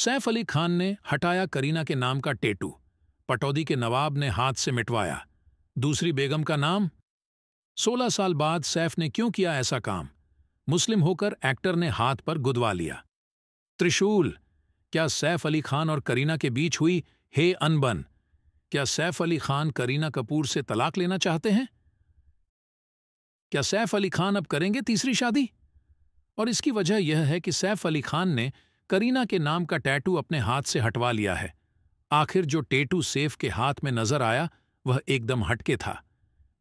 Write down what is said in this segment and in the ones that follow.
सैफ अली खान ने हटाया करीना के नाम का टेटू पटौदी के नवाब ने हाथ से मिटवाया दूसरी बेगम का नाम सोलह साल बाद सैफ ने क्यों किया ऐसा काम मुस्लिम होकर एक्टर ने हाथ पर गुदवा लिया त्रिशूल क्या सैफ अली खान और करीना के बीच हुई हे अनबन क्या सैफ अली खान करीना कपूर से तलाक लेना चाहते हैं क्या सैफ अली खान अब करेंगे तीसरी शादी और इसकी वजह यह है कि सैफ अली खान ने करीना के नाम का टैटू अपने हाथ से हटवा लिया है आखिर जो टैटू सेफ के हाथ में नजर आया वह एकदम हटके था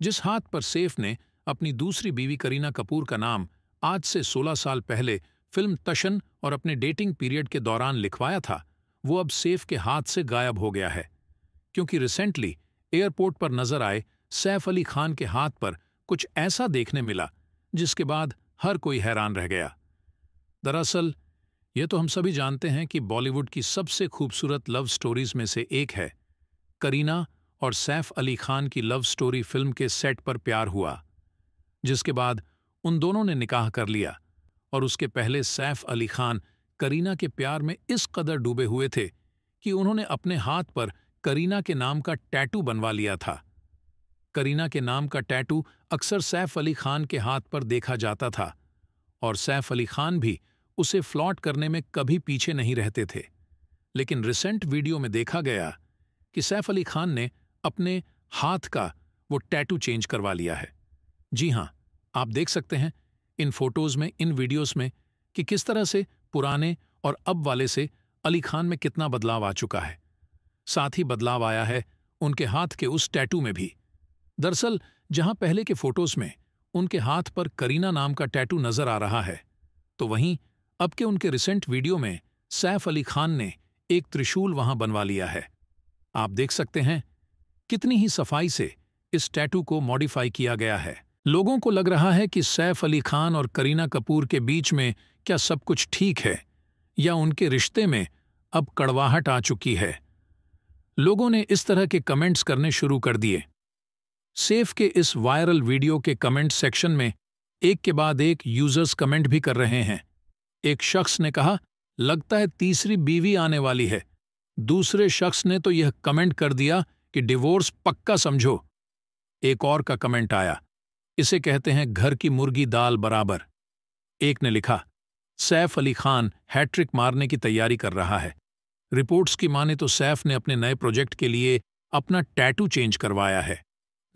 जिस हाथ पर सेफ ने अपनी दूसरी बीवी करीना कपूर का नाम आज से 16 साल पहले फिल्म तशन और अपने डेटिंग पीरियड के दौरान लिखवाया था वो अब सेफ के हाथ से गायब हो गया है क्योंकि रिसेंटली एयरपोर्ट पर नजर आए सैफ अली खान के हाथ पर कुछ ऐसा देखने मिला जिसके बाद हर कोई हैरान रह गया दरअसल ये तो हम सभी जानते हैं कि बॉलीवुड की सबसे खूबसूरत लव स्टोरीज में से एक है करीना और सैफ अली खान की लव स्टोरी फिल्म के सेट पर प्यार हुआ जिसके बाद उन दोनों ने निकाह कर लिया और उसके पहले सैफ अली खान करीना के प्यार में इस कदर डूबे हुए थे कि उन्होंने अपने हाथ पर करीना के नाम का टैटू बनवा लिया था करीना के नाम का टैटू अक्सर सैफ अली खान के हाथ पर देखा जाता था और सैफ अली खान भी उसे फ्लॉट करने में कभी पीछे नहीं रहते थे लेकिन रिसेंट वीडियो में देखा गया कि सैफ अली खान ने अपने हाथ का वो टैटू चेंज करवा लिया है जी हाँ आप देख सकते हैं इन फोटोज में इन वीडियोस में कि किस तरह से पुराने और अब वाले से अली खान में कितना बदलाव आ चुका है साथ ही बदलाव आया है उनके हाथ के उस टैटू में भी दरअसल जहां पहले के फोटोज में उनके हाथ पर करीना नाम का टैटू नजर आ रहा है तो वहीं अब के उनके रिसेंट वीडियो में सैफ अली खान ने एक त्रिशूल वहां बनवा लिया है आप देख सकते हैं कितनी ही सफाई से इस टैटू को मॉडिफाई किया गया है लोगों को लग रहा है कि सैफ अली खान और करीना कपूर के बीच में क्या सब कुछ ठीक है या उनके रिश्ते में अब कड़वाहट आ चुकी है लोगों ने इस तरह के कमेंट्स करने शुरू कर दिए सेफ के इस वायरल वीडियो के कमेंट सेक्शन में एक के बाद एक यूजर्स कमेंट भी कर रहे हैं एक शख्स ने कहा लगता है तीसरी बीवी आने वाली है दूसरे शख्स ने तो यह कमेंट कर दिया कि डिवोर्स पक्का समझो एक और का कमेंट आया इसे कहते हैं घर की मुर्गी दाल बराबर एक ने लिखा सैफ अली खान हैट्रिक मारने की तैयारी कर रहा है रिपोर्ट्स की माने तो सैफ ने अपने नए प्रोजेक्ट के लिए अपना टैटू चेंज करवाया है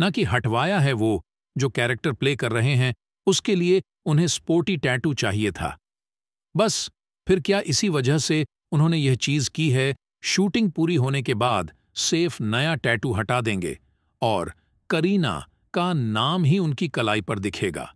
न कि हटवाया है वो जो कैरेक्टर प्ले कर रहे हैं उसके लिए उन्हें स्पोर्टी टैटू चाहिए था बस फिर क्या इसी वजह से उन्होंने यह चीज की है शूटिंग पूरी होने के बाद सेफ नया टैटू हटा देंगे और करीना का नाम ही उनकी कलाई पर दिखेगा